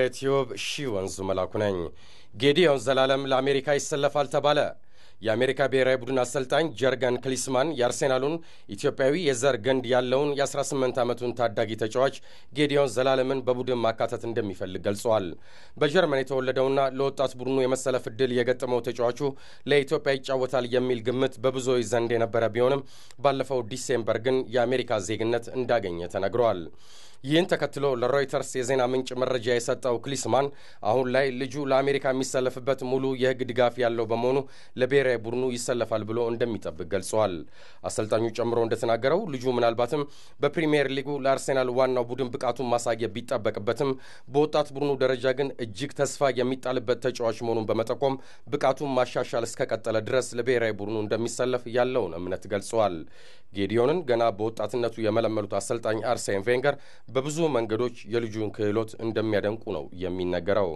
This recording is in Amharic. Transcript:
ሬትዩብ ሺ ወንዙ መላኩ ነኝ። ጌዲዮን ዘላለም ለአሜሪካ ይሰለፋል ተባለ። የአሜሪካ ብሔራዊ ቡድን አሰልጣኝ ጀርገን ክሊስማን የአርሴናሉን ኢትዮጵያዊ የዘር ገንድ ያለውን የ18 ዓመቱን ታዳጊ ተጫዋች ጌዲዮን ዘላለምን በቡድን ማካተት እንደሚፈልግ ገልጸዋል። በጀርመን የተወለደውና ለወጣት ቡድኑ የመሰለፍ ፍድል የገጠመው ተጫዋቹ ለኢትዮጵያ ይጫወታል የሚል ግምት በብዙዎች ዘንድ የነበረ ቢሆንም ባለፈው ዲሴምበር ግን የአሜሪካ ዜግነት እንዳገኘ ተነግረዋል። ይህን ተከትሎ ለሮይተርስ የዜና ምንጭ መረጃ የሰጠው ክሊስማን አሁን ላይ ልጁ ለአሜሪካ የሚሰለፍበት ሙሉ የህግ ድጋፍ ያለው በመሆኑ ለብሔራዊ ቡድኑ ይሰለፋል ብሎ እንደሚጠብቅ ገልጸዋል። አሰልጣኙ ጨምሮ እንደተናገረው ልጁ ምናልባትም በፕሪምየር ሊጉ ለአርሴናል ዋናው ቡድን ብቃቱን ማሳየት ቢጠበቅበትም በወጣት ቡድኑ ደረጃ ግን እጅግ ተስፋ የሚጣልበት ተጫዋች መሆኑን በመጠቆም ብቃቱን ማሻሻል እስከቀጠለ ድረስ ለብሔራዊ ቡድኑ እንደሚሰለፍ ያለውን እምነት ገልጸዋል። ጌዲዮንን ገና በወጣትነቱ የመለመሉት አሰልጣኝ አርሴን ቬንገር በብዙ መንገዶች የልጁን ክህሎት እንደሚያደንቁ ነው የሚነገረው።